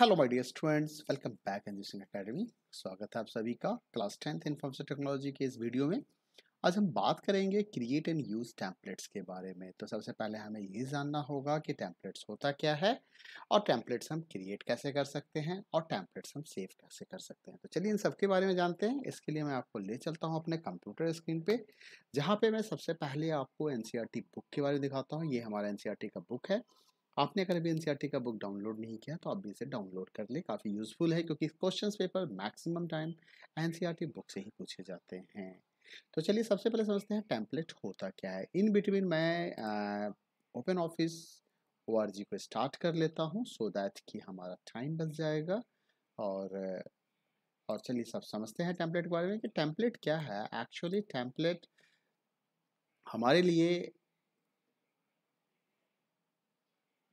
hello my dear students welcome back engineering academy स्वागत है आप सभी का क्लास टेंथ इन्फॉर्मेशन टेक्नोलॉजी के इस वीडियो में आज हम बात करेंगे क्रिएट एंड यूज टैंपलेट्स के बारे में तो सबसे पहले हमें ये जानना होगा कि टैंपलेट्स होता क्या है और टैंपलेट्स हम क्रिएट कैसे कर सकते हैं और टैंपलेट्स हम सेव कैसे कर सकते हैं तो चलिए इन सब के बारे में जानते हैं इसके लिए मैं आपको ले चलता हूँ अपने कंप्यूटर स्क्रीन पर जहाँ पर मैं सबसे पहले आपको एन बुक e के बारे में दिखाता हूँ ये हमारा एन e का बुक है आपने अगर अभी एन का बुक डाउनलोड नहीं किया तो आप भी इसे डाउनलोड कर ले काफ़ी यूजफुल है क्योंकि क्वेश्चन पेपर मैक्सिमम टाइम एन बुक से ही पूछे जाते हैं तो चलिए सबसे पहले समझते हैं टैंपलेट होता क्या है इन बिटवीन मैं ओपन ऑफिस ओ को स्टार्ट कर लेता हूँ सो दैट कि हमारा टाइम बच जाएगा और और चलिए सब समझते हैं टैंपलेट के बारे में कि टैंपलेट क्या है एक्चुअली टैंपलेट हमारे लिए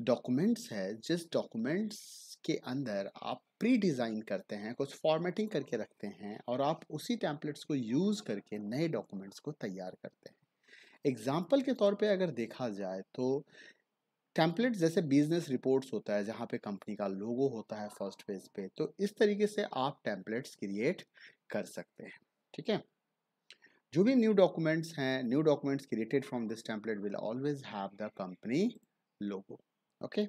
डॉक्यूमेंट्स है जिस डॉक्यूमेंट्स के अंदर आप प्री डिज़ाइन करते हैं कुछ फॉर्मेटिंग करके रखते हैं और आप उसी टैंपलेट्स को यूज़ करके नए डॉक्यूमेंट्स को तैयार करते हैं एग्ज़ाम्पल के तौर पे अगर देखा जाए तो टैंपलेट्स जैसे बिजनेस रिपोर्ट्स होता है जहाँ पे कंपनी का लोगो होता है फर्स्ट पेज पे तो इस तरीके से आप टैंपलेट्स क्रिएट कर सकते हैं ठीक है जो भी न्यू डॉक्यूमेंट्स हैं new documents created from this template will always have the company logo okay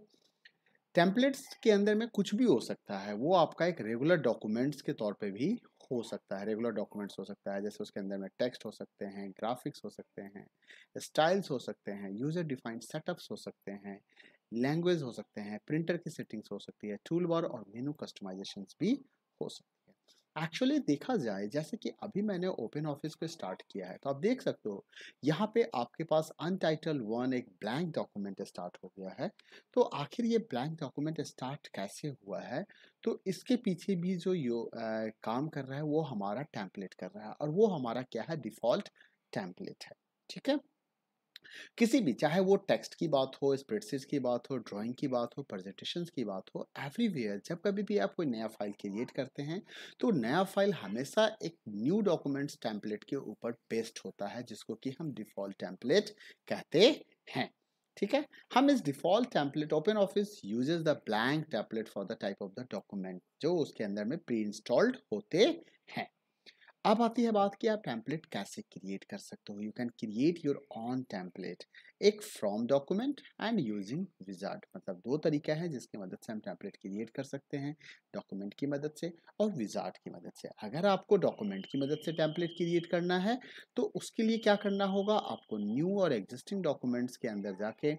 templates के अंदर में कुछ भी हो सकता है वो आपका एक रेगुलर डॉक्यूमेंट्स के तौर पे भी हो सकता है रेगुलर डॉक्यूमेंट्स हो सकता है जैसे उसके अंदर में टेक्स्ट हो सकते हैं ग्राफिक्स हो सकते हैं स्टाइल्स हो सकते हैं यूज़र डिफाइंड सेटअप्स हो सकते हैं लैंग्वेज हो सकते हैं प्रिंटर की सेटिंग्स हो सकती है टूल बार और मेनू कस्टमाइजेशन भी हो सकते हैं एक्चुअली देखा जाए जैसे कि अभी मैंने ओपन ऑफिस को स्टार्ट किया है तो आप देख सकते हो यहाँ पे आपके पास अनटाइटल वन एक ब्लैंक डॉक्यूमेंट स्टार्ट हो गया है तो आखिर ये ब्लैंक डॉक्यूमेंट स्टार्ट कैसे हुआ है तो इसके पीछे भी जो यो, आ, काम कर रहा है वो हमारा टैंपलेट कर रहा है और वो हमारा क्या है डिफ़ॉल्ट टैंपलेट है ठीक है किसी भी चाहे वो टेक्स्ट की बात हो स्प्रेडशीट की बात हो ड्राइंग की बात हो प्रेजेंटेशन की बात हो एवरीवेयर जब कभी भी आप कोई नया फाइल क्रिएट करते हैं तो नया फाइल हमेशा एक न्यू डॉक्यूमेंट्स टेम्पलेट के ऊपर पेस्ट होता है जिसको कि हम डिफॉल्ट टेम्पलेट कहते हैं ठीक है हम इस default template open office uses the blank template for the type of the document जो उसके अंदर में प्री इंस्टॉल्ड होते हैं अब आती है बात कि आप टेम्पलेट कैसे क्रिएट कर सकते हो you can create your own template एक from document and using wizard मतलब दो तरीका है जिसकी मदद से हम टैंपलेट क्रिएट कर सकते हैं डॉक्यूमेंट की मदद से और विजार्ड की मदद से अगर आपको डॉक्यूमेंट की मदद से टैंपलेट क्रिएट करना है तो उसके लिए क्या करना होगा आपको न्यू और एग्जिस्टिंग डॉक्यूमेंट्स के अंदर जाके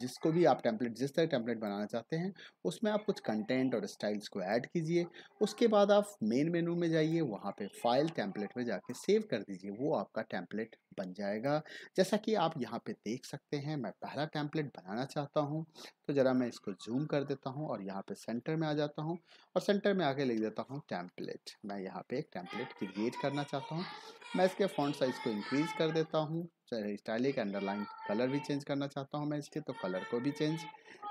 जिसको भी आप टैंपलेट जिस तरह टैंपलेट बनाना चाहते हैं उसमें आप कुछ कंटेंट और स्टाइल्स को ऐड कीजिए उसके बाद आप मेन मेनू में जाइए वहाँ पर फाइल टैंपलेट में जाके सेव कर दीजिए वो आपका टैंपलेट बन जाएगा जैसा कि आप यहाँ पे देख सकते हैं मैं पहला टैंपलेट बनाना चाहता हूँ तो ज़रा मैं इसको जूम कर देता हूँ और यहाँ पे सेंटर में आ जाता हूँ और सेंटर में आके लिख देता हूँ टैंपलेट मैं यहाँ पे एक टैंपलेट क्रिएट करना चाहता हूँ मैं इसके फॉन्ट साइज़ को इंक्रीज़ कर देता हूँ स्टाइलिक अंडरलाइन कलर भी चेंज करना चाहता हूँ मैं इसके तो कलर को भी चेंज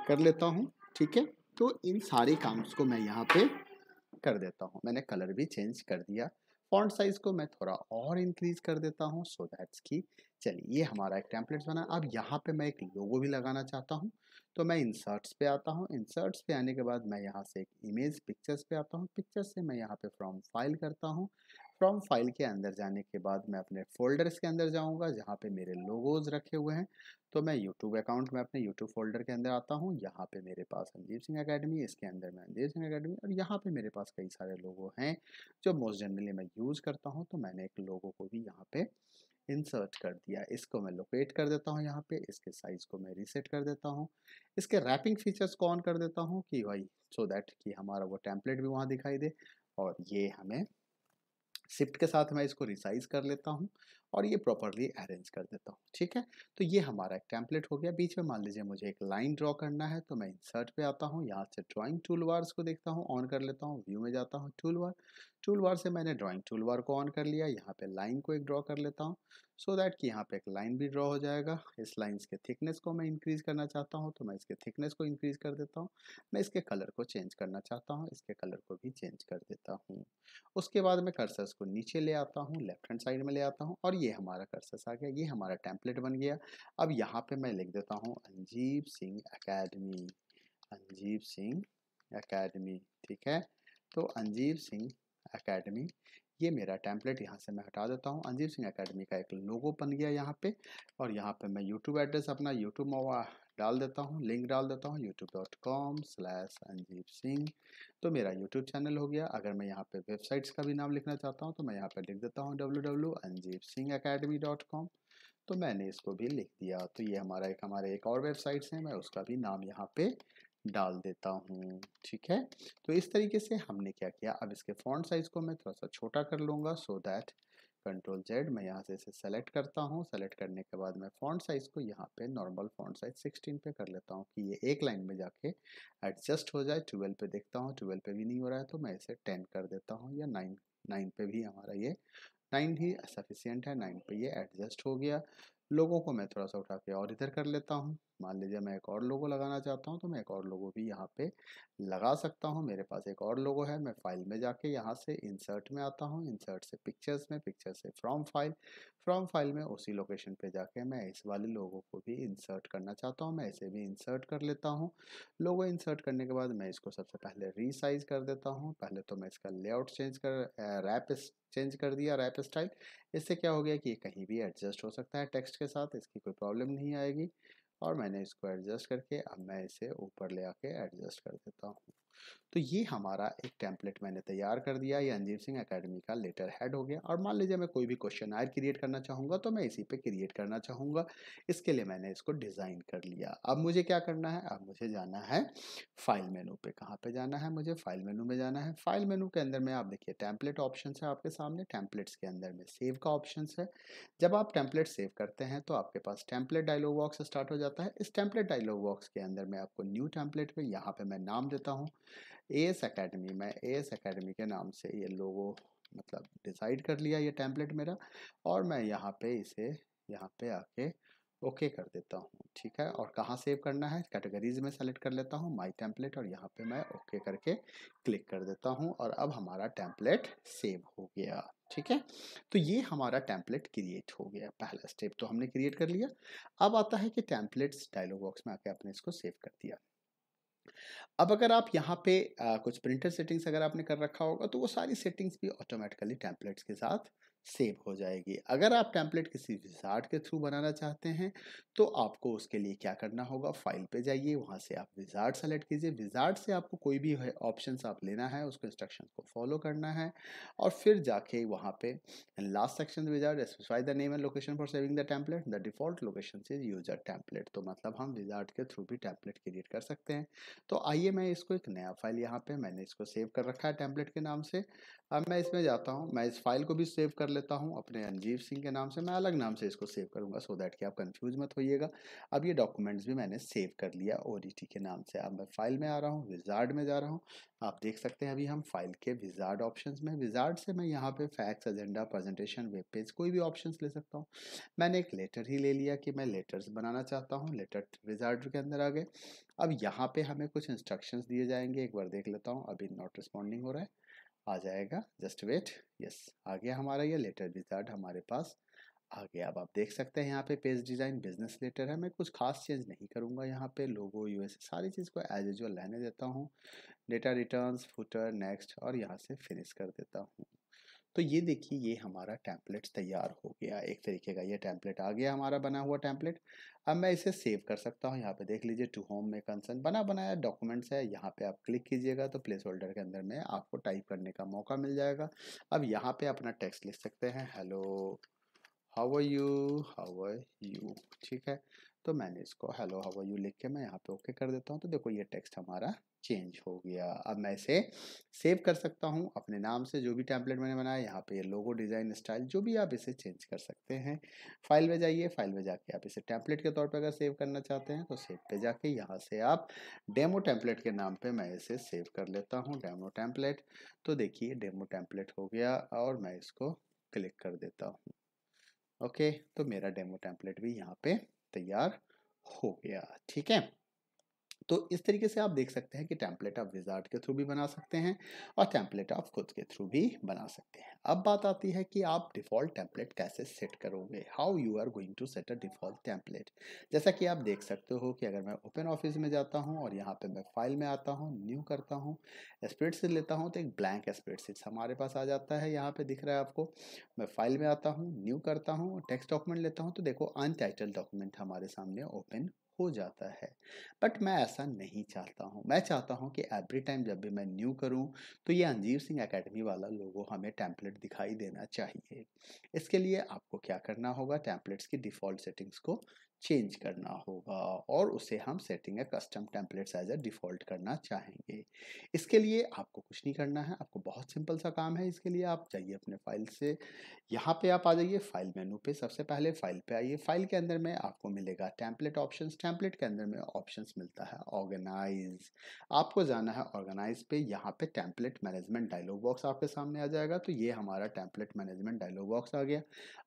कर लेता हूँ ठीक है तो इन सारे काम्स को मैं यहाँ पे कर देता हूँ मैंने कलर भी चेंज कर दिया फॉन्ट साइज को मैं थोड़ा और इंक्रीज कर देता हूँ सो दैट्स की चलिए ये हमारा एक टैंपलेट बना अब यहाँ पे मैं एक लोगो भी लगाना चाहता हूँ तो मैं इंसर्ट्स पे आता हूँ इंसर्ट्स पे आने के बाद मैं यहाँ से एक इमेज पिक्चर्स पे आता हूँ पिक्चर्स से मैं यहाँ पे फ्रॉम फाइल करता हूँ फ्रॉम फाइल के अंदर जाने के बाद मैं अपने फोल्डर्स के अंदर जाऊंगा जहाँ पे मेरे लोगोज रखे हुए हैं तो मैं यूट्यूब अकाउंट में अपने यूट्यूब फोल्डर के अंदर आता हूँ यहाँ पे मेरे पास संजीव सिंह अकेडमी इसके अंदर मैं अंजीव सिंह अकेडमी और यहाँ पे मेरे पास कई सारे लोगो हैं जो मोस्ट जनरली मैं यूज़ करता हूँ तो मैंने एक लोगो को भी यहाँ पे इंसर्ट कर दिया इसको मैं लोकेट कर देता हूँ यहाँ पे इसके साइज़ को मैं रीसेट कर देता हूँ इसके रैपिंग फीचर्स को ऑन कर देता हूँ कि भाई सो दैट कि हमारा वो टैंपलेट भी वहाँ दिखाई दे और ये हमें शिफ्ट के साथ मैं इसको रिसाइज कर लेता हूँ और ये प्रॉपरली अरेंज कर देता हूँ ठीक है तो ये हमारा एक टैंपलेट हो गया बीच में मान लीजिए मुझे एक लाइन ड्रॉ करना है तो मैं इंसर्ट पे आता हूँ यहाँ से ड्राइंग टूल वार्स को देखता हूँ ऑन कर लेता हूँ व्यू में जाता हूँ टूल वार टूल वार से मैंने ड्राइंग टूल वार को ऑन कर लिया यहाँ पे लाइन को एक ड्रॉ कर लेता हूँ सो दैट कि यहाँ पे एक लाइन भी ड्रॉ हो जाएगा इस लाइन के थिकनेस को मैं इंक्रीज़ करना चाहता हूँ तो मैं इसके थिकनेस को इंक्रीज़ कर देता हूँ मैं इसके कलर को चेंज करना चाहता हूँ इसके कलर को भी चेंज कर देता हूँ उसके बाद मैं कर्सर्स को नीचे ले आता हूँ लेफ्ट हैंड साइड में ले आता हूँ और ये हमारा कर्सस आ गया ये हमारा टेम्पलेट बन गया अब यहाँ पे मैं लिख देता हूँ अंजीव सिंह एकेडमी अंजीव सिंह एकेडमी ठीक है तो अंजीव सिंह एकेडमी ये मेरा टैंपलेट यहाँ से मैं हटा देता हूँ अंजीव सिंह एकेडमी का एक लोगो बन गया यहाँ पे और यहाँ पे मैं यूट्यूब एड्रेस अपना यूट्यूब डाल देता हूँ लिंक डाल देता हूँ YouTube dot com slash Sanjeev Singh तो मेरा यूट्यूब चैनल हो गया अगर मैं यहाँ पे वेबसाइट्स का भी नाम लिखना चाहता हूँ तो मैं यहाँ पे लिख देता हूँ W W Anjeev Singh academy dot com तो मैंने इसको भी लिख दिया तो ये हमारा एक हमारे एक और वेबसाइट्स हैं मैं उसका भी नाम यहाँ पे डाल देता हूँ ठीक है तो इस तरीके से हमने क्या किया अब इसके फॉन्ट साइज़ को मैं थोड़ा सा छोटा कर लूँगा सो दैट कंट्रोल जेड मैं यहाँ से इसे सेलेक्ट करता हूँ सेलेक्ट करने के बाद मैं फॉन्ट साइज़ को यहाँ पे नॉर्मल फॉन्ट साइज़ 16 पे कर लेता हूँ कि ये एक लाइन में जाके एडजस्ट हो जाए 12 पे देखता हूँ 12 पे भी नहीं हो रहा है तो मैं इसे 10 कर देता हूँ या 9 9 पे भी हमारा ये 9 ही सफिशियंट है 9 पे ये एडजस्ट हो गया लोगों को मैं थोड़ा सा उठा के और इधर कर लेता हूँ मान लीजिए मैं एक और लोगो लगाना चाहता हूँ तो मैं एक और लोगो भी यहाँ पे लगा सकता हूँ मेरे पास एक और लोगो है मैं फाइल में जाके यहाँ से इंसर्ट में आता हूँ इंसर्ट से पिक्चर्स में पिक्चर से फ्रॉम फाइल फ्रॉम फाइल में उसी लोकेशन पे जाके मैं इस वाले लोगो को भी इंसर्ट करना चाहता हूँ मैं इसे भी इंसर्ट कर लेता हूँ लोगो इंसर्ट करने के बाद मैं इसको सबसे पहले रीसाइज कर देता हूँ पहले तो मैं इसका लेआउट चेंज कर रैप चेंज कर दिया रैप स्टाइल इससे क्या हो गया कि ये कहीं भी एडजस्ट हो सकता है टेक्स्ट के साथ इसकी कोई प्रॉब्लम नहीं आएगी और मैंने इसको एडजस्ट करके अब मैं इसे ऊपर ले आके एडजस्ट कर देता हूँ तो ये हमारा एक टेम्पलेट मैंने तैयार कर दिया ये अंजीव सिंह अकेडमी का लेटर हेड हो गया और मान लीजिए मैं कोई भी क्वेश्चन आयर क्रिएट करना चाहूँगा तो मैं इसी पे क्रिएट करना चाहूँगा इसके लिए मैंने इसको डिज़ाइन कर लिया अब मुझे क्या करना है अब मुझे जाना है फाइल मेनू पे कहाँ पे जाना है मुझे फाइल मेनू में जाना है फाइल मेनू के अंदर में आप देखिए टैंपलेट ऑप्शन है आपके सामने टैंपलेट्स के अंदर में सेव का ऑप्शन है जब आप टैंपलेट सेव करते हैं तो आपके पास टैंपलेट डायलॉग बॉक्स स्टार्ट हो जाता है इस टैंपलेट डायलॉग बॉक्स के अंदर में आपको न्यू टैंपलेट पर यहाँ पर मैं नाम देता हूँ एस एकेडमी मैं एस एकेडमी के नाम से ये लोगो मतलब डिसाइड कर लिया ये टैंपलेट मेरा और मैं यहाँ पे इसे यहाँ पे आके ओके कर देता हूँ ठीक है और कहाँ सेव करना है कैटेगरीज में सेलेक्ट कर लेता हूँ माई टैंपलेट और यहाँ पे मैं ओके करके क्लिक कर देता हूँ और अब हमारा टैंपलेट सेव हो गया ठीक है तो ये हमारा टैंपलेट क्रिएट हो गया पहला स्टेप तो हमने क्रिएट कर लिया अब आता है कि टैंपलेट्स डायलॉग बॉक्स में आके आपने इसको सेव कर दिया अब अगर आप यहाँ पे आ, कुछ प्रिंटर सेटिंग्स अगर आपने कर रखा होगा तो वो सारी सेटिंग्स भी ऑटोमेटिकली टैंपलेट्स के साथ सेव हो जाएगी अगर आप टैंपलेट किसी विजार्ड के थ्रू बनाना चाहते हैं तो आपको उसके लिए क्या करना होगा फाइल पे जाइए वहाँ से आप विजार्ड सेलेक्ट कीजिए विजार्ड से आपको कोई भी ऑप्शन आप लेना है उसको इंस्ट्रक्शन को फॉलो करना है और फिर जाके वहाँ पे last section wizard specify the name and location for saving the template the default location is user template तो मतलब हम विजार्ड के थ्रू भी टैंपलेट क्रिएट कर सकते हैं तो आइए मैं इसको एक नया फाइल यहाँ पे मैंने इसको सेव कर रखा है टैंपलेट के नाम से अब मैं इसमें जाता हूँ मैं इस फाइल को भी सेव कर लेता हूँ अपने अंजीव सिंह के नाम से मैं अलग नाम से इसको सेव करूँगा सो दैट कि आप कन्फ्यूज मत होइएगा अब ये डॉक्यूमेंट्स भी मैंने सेव कर लिया ओ के नाम से अब मैं फाइल में आ रहा हूँ विजार्ड में जा रहा हूँ आप देख सकते हैं अभी हम फाइल के विजार्ड ऑप्शन में विजार्ड से मैं यहाँ पे fax agenda presentation web page कोई भी ऑप्शन ले सकता हूँ मैंने एक लेटर ही ले लिया कि मैं लेटर्स बनाना चाहता हूँ लेटर विजार्ड के अंदर आ गए अब यहाँ पे हमें कुछ इंस्ट्रक्शंस दिए जाएंगे एक बार देख लेता हूँ अभी नॉट रिस्पॉन्डिंग हो रहा है आ जाएगा जस्ट वेट यस आ गया हमारा ये लेटर विजार्ड हमारे पास आ गया अब आप देख सकते हैं यहाँ पे पेज डिज़ाइन बिजनेस लेटर है मैं कुछ खास चेंज नहीं करूँगा यहाँ पे लोगो यूएस सारी चीज़ को एज यूजल रहने देता हूँ डेटा रिटर्न्स फुटर नेक्स्ट और यहाँ से फिनिश कर देता हूँ तो ये देखिए ये हमारा टैंपलेट तैयार हो गया एक तरीके का ये टैंपलेट आ गया हमारा बना हुआ टैंपलेट अब मैं इसे सेव कर सकता हूँ यहाँ पे देख लीजिए टू होम में कंसर्न बना बनाया डॉक्यूमेंट्स है यहाँ पे आप क्लिक कीजिएगा तो प्लेस होल्डर के अंदर में आपको टाइप करने का मौका मिल जाएगा अब यहाँ पे अपना टेक्स्ट लिख सकते हैं hello how are you how are you ठीक है तो मैंने इसको हेलो हाउ आर यू लिख के मैं यहाँ पे ओके कर देता हूँ तो देखो ये टेक्स्ट हमारा चेंज हो गया अब मैं इसे सेव कर सकता हूँ अपने नाम से जो भी टैंपलेट मैंने बनाया यहाँ पे लोगो डिज़ाइन स्टाइल जो भी आप इसे चेंज कर सकते हैं फाइल में जाइए फाइल में जाके आप इसे टैंपलेट के तौर पर अगर सेव करना चाहते हैं तो सेव पे जाके यहाँ से आप डेमो टैंपलेट के नाम पर मैं इसे सेव कर लेता हूँ डेमो टैंपलेट तो देखिए डेमो टैंपलेट हो गया और मैं इसको क्लिक कर देता हूँ ओके तो मेरा डेमो टैंपलेट भी यहाँ पे तैयार हो गया ठीक है तो इस तरीके से आप देख सकते हैं कि टैंपलेट ऑफ विजार्ट के थ्रू भी बना सकते हैं और टैंपलेट ऑफ खुद के थ्रू भी बना सकते हैं अब बात आती है कि आप डिफ़ॉल्ट टेम्पलेट कैसे सेट करोगे how you are going to set a default template जैसा कि आप देख सकते हो कि अगर मैं ओपन ऑफिस में जाता हूँ और यहाँ पर मैं फाइल में आता हूँ न्यू करता हूँ स्प्रेडशीट लेता हूँ तो एक ब्लैंक सीट हमारे पास आ जाता है यहाँ पर दिख रहा है आपको मैं फाइल में आता हूँ न्यू करता हूँ टेक्स डॉक्यूमेंट लेता हूँ तो देखो अनटाइटल डॉक्यूमेंट हमारे सामने ओपन हो जाता है बट मैं ऐसा नहीं चाहता हूँ मैं चाहता हूँ कि एवरी टाइम जब भी मैं न्यू करूँ तो ये अंजीव सिंह एकेडमी वाला लोगो हमें टैंपलेट दिखाई देना चाहिए इसके लिए आपको क्या करना होगा टैंपलेट्स की डिफ़ॉल्ट सेटिंग्स को चेंज करना होगा और उसे हम सेटिंग है custom template as a default करना चाहेंगे इसके लिए आपको कुछ नहीं करना है आपको बहुत सिंपल सा काम है इसके लिए आप जाइए अपने फाइल से यहाँ पे आप आ जाइए फाइल मेनू पे सबसे पहले फाइल पे आइए फाइल के अंदर में आपको मिलेगा टेम्पलेट ऑप्शन टेम्पलेट के अंदर में ऑप्शन मिलता है ऑर्गेनाइज आपको जाना है ऑर्गेनाइज पे यहाँ पे टेम्पलेट मैनेजमेंट डायलॉग बॉक्स आपके सामने आ जाएगा तो ये हमारा टेम्पलेट मैनेजमेंट डायलॉग बॉक्स आ गया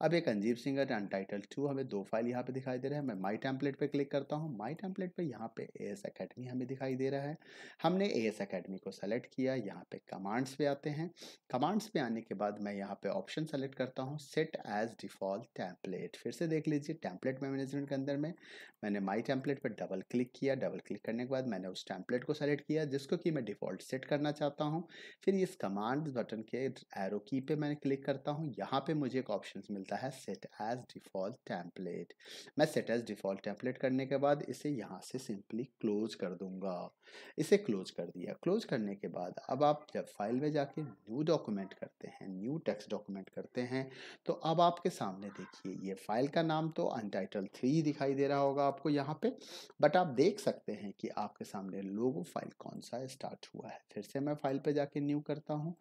अब एक Anjeev Singh and title to हमें दो फाइल यहाँ पे दिखाई दे रहे हैं है मैं माई टैंपलेट पे क्लिक करता हूँ माई टैंपलेट पे यहाँ पे ए एस अकेडमी हमें दिखाई दे रहा है हमने ए एस अकेडमी को सेलेक्ट किया यहाँ पे कमांड्स पे आते हैं कमांड्स पे आने के बाद मैं यहाँ पे ऑप्शन सेलेक्ट करता हूँ सेट एज डिफ़ॉल्ट टैंपलेट फिर से देख लीजिए टैंपलेट मैनेजमेंट के अंदर में मैंने माई टैंपलेट पर डबल क्लिक किया डबल क्लिक करने के बाद मैंने उस टैंपलेट को सेलेक्ट किया जिसको कि मैं डिफ़ॉल्ट सेट करना चाहता हूँ फिर इस कमांड बटन के एरो की पे मैंने क्लिक करता हूँ यहाँ पे मुझे एक ऑप्शन मिलता है सेट एज डिफ़ॉल्ट टैंपलेट मैं set set as default template करने के बाद इसे यहाँ से सिंपली क्लोज कर दूंगा इसे क्लोज कर दिया क्लोज करने के बाद अब आप जब फाइल में जाके न्यू डॉक्यूमेंट करते हैं न्यू टेक्स्ट डॉक्यूमेंट करते हैं तो अब आपके सामने देखिए ये फाइल का नाम तो अनटाइटल थ्री दिखाई दे रहा होगा आपको यहाँ पे बट आप देख सकते हैं कि आपके सामने लोगो फाइल कौन सा स्टार्ट हुआ है फिर से मैं फाइल पर जाके न्यू करता हूँ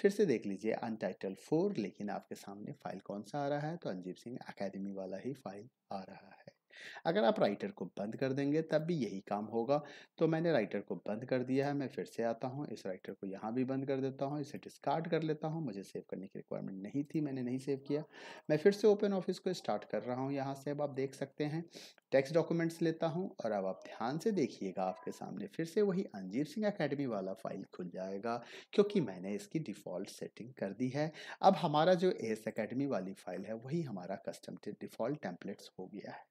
फिर से देख लीजिए अनटाइटल फोर लेकिन आपके सामने फाइल कौन सा आ रहा है तो अंजीव सिंह अकेडमी वाला ही फाइल आ रहा है अगर आप राइटर को बंद कर देंगे तब भी यही काम होगा तो मैंने राइटर को बंद कर दिया है मैं फिर से आता हूँ इस राइटर को यहाँ भी बंद कर देता हूँ इसे डिस्कार्ड कर लेता हूँ मुझे सेव करने की रिक्वायरमेंट नहीं थी मैंने नहीं सेव किया मैं फिर से ओपन ऑफिस को स्टार्ट कर रहा हूँ यहाँ से अब आप देख सकते हैं टेक्स्ट डॉक्यूमेंट्स लेता हूँ और अब आप ध्यान से देखिएगा आपके सामने फिर से वही अंजीव सिंह अकेडमी वाला फाइल खुल जाएगा क्योंकि मैंने इसकी डिफ़ॉल्ट सेटिंग कर दी है अब हमारा जो एस अकेडमी वाली फाइल है वही हमारा कस्टम डिफ़ॉल्ट टेम्पलेट्स हो गया है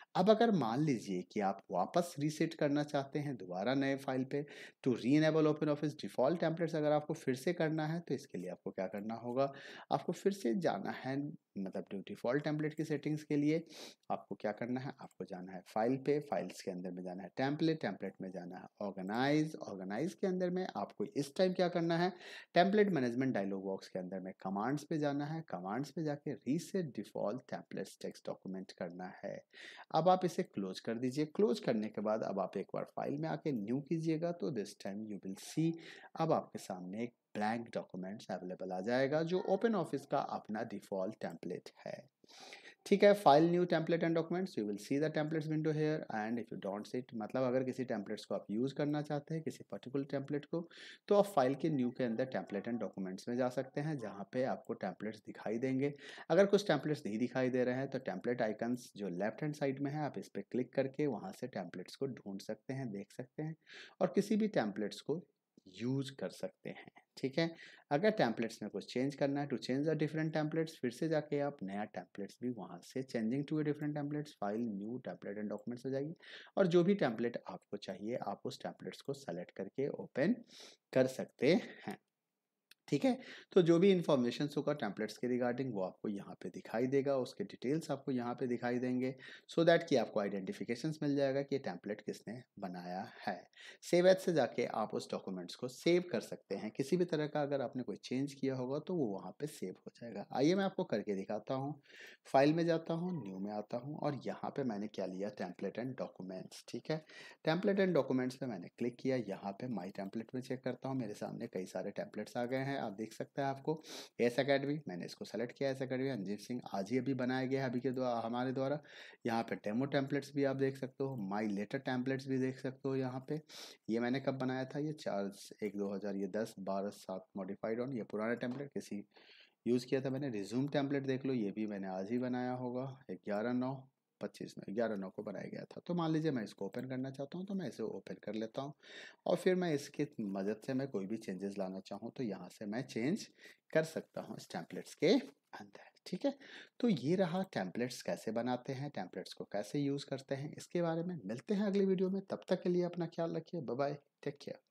अब अगर मान लीजिए कि आप वापस रीसेट करना चाहते हैं दोबारा नए फाइल पे to reenable open office default templates अगर आपको फिर से करना है तो इसके लिए आपको क्या करना होगा आपको फिर से जाना है मतलब डिफ़ॉल्ट टेम्पलेट की सेटिंग्स के लिए आपको क्या करना है आपको जाना है फाइल पे फाइल्स के अंदर में जाना है टेम्पलेट टेम्पलेट में जाना है ऑर्गेनाइज ऑर्गेनाइज के अंदर में आपको इस टाइम क्या करना है टेम्पलेट मैनेजमेंट डायलॉग बॉक्स के अंदर में कमांड्स पे जाना है कमांड्स पे जाके reset default templates text document करना है अब अब आप इसे क्लोज कर दीजिए क्लोज करने के बाद अब आप एक बार फाइल में आके न्यू कीजिएगा तो this time you will see अब आपके सामने एक ब्लैंक डॉक्यूमेंट्स अवेलेबल आ जाएगा जो ओपन ऑफिस का अपना डिफ़ॉल्ट टेम्पलेट है ठीक है file new template and documents you will see the templates window here and if you don't see मतलब अगर किसी टेम्पलेट्स को आप यूज़ करना चाहते हैं किसी पर्टिकुलर टेम्पलेट को तो आप फाइल के न्यू के अंदर टेम्पलेट एंड डॉक्यूमेंट्स में जा सकते हैं जहाँ पे आपको टेम्पलेट्स दिखाई देंगे अगर कुछ टेम्पलेट्स नहीं दिखाई दे रहे हैं तो टेम्पलेट आइकन्स जो लेफ्ट हैंड साइड में है आप इस पर क्लिक करके वहाँ से टेम्पलेट्स को ढूंढ सकते हैं देख सकते हैं और किसी भी टेम्पलेट्स को यूज कर सकते हैं ठीक है अगर टैंपलेट्स में कुछ चेंज करना है to change a different templates फिर से जाके आप नया टैंपलेट्स भी वहाँ से changing to different templates file new template and documents हो जाएगी और जो भी टैंपलेट आपको चाहिए आप उस टैंपलेट्स को सेलेक्ट करके ओपन कर सकते हैं ठीक है तो जो भी इन्फॉर्मेशन होगा टैंपलेट्स के रिगार्डिंग वो आपको यहाँ पे दिखाई देगा उसके डिटेल्स आपको यहाँ पे दिखाई देंगे सो so दैट कि आपको आइडेंटिफिकेशन मिल जाएगा कि ये टैंपलेट किसने बनाया है सेव एज से जाके आप उस डॉक्यूमेंट्स को सेव कर सकते हैं किसी भी तरह का अगर आपने कोई चेंज किया होगा तो वो वहाँ पर सेव हो जाएगा आइए मैं आपको करके दिखाता हूँ फाइल में जाता हूँ न्यू में आता हूँ और यहाँ पर मैंने क्या लिया टैंपलेट एंड डॉक्यूमेंट्स ठीक है टैंपलेट एंड डॉक्यूमेंट्स पर मैंने क्लिक किया यहाँ पर माई टैंपलेट में चेक करता हूँ मेरे सामने कई सारे टैंपलेट्स आ गए हैं आप देख सकते हैं आपको एस अकेडमी मैंने इसको सेलेक्ट किया एस अकेडमी अंजीत सिंह आज ही अभी बनाया गया है अभी के द्वारा हमारे द्वारा यहाँ पे डेमो टेम्पलेट्स भी आप देख सकते हो माई लेटर टेम्पलेट्स भी देख सकते हो यहाँ पे ये मैंने कब बनाया था ये चार एक दो हज़ार ये दस बारह सात मॉडिफाइड ऑन ये पुराना टेम्पलेट किसी यूज़ किया था मैंने रिज्यूम टेम्पलेट देख लो ये भी मैंने आज ही बनाया होगा ग्यारह नौ पच्चीस नौ ग्यारह नौ को बनाया गया था तो मान लीजिए मैं इसको ओपन करना चाहता हूँ तो मैं इसे ओपन कर लेता हूँ और फिर मैं इसकी मदद से मैं कोई भी चेंजेस लाना चाहूँ तो यहाँ से मैं चेंज कर सकता हूँ इस टैंपलेट्स के अंदर ठीक है तो ये रहा टैम्पलेट्स कैसे बनाते हैं टैम्पलेट्स को कैसे यूज़ करते हैं इसके बारे में मिलते हैं अगली वीडियो में तब तक के लिए अपना ख्याल रखिए बाय टेक केयर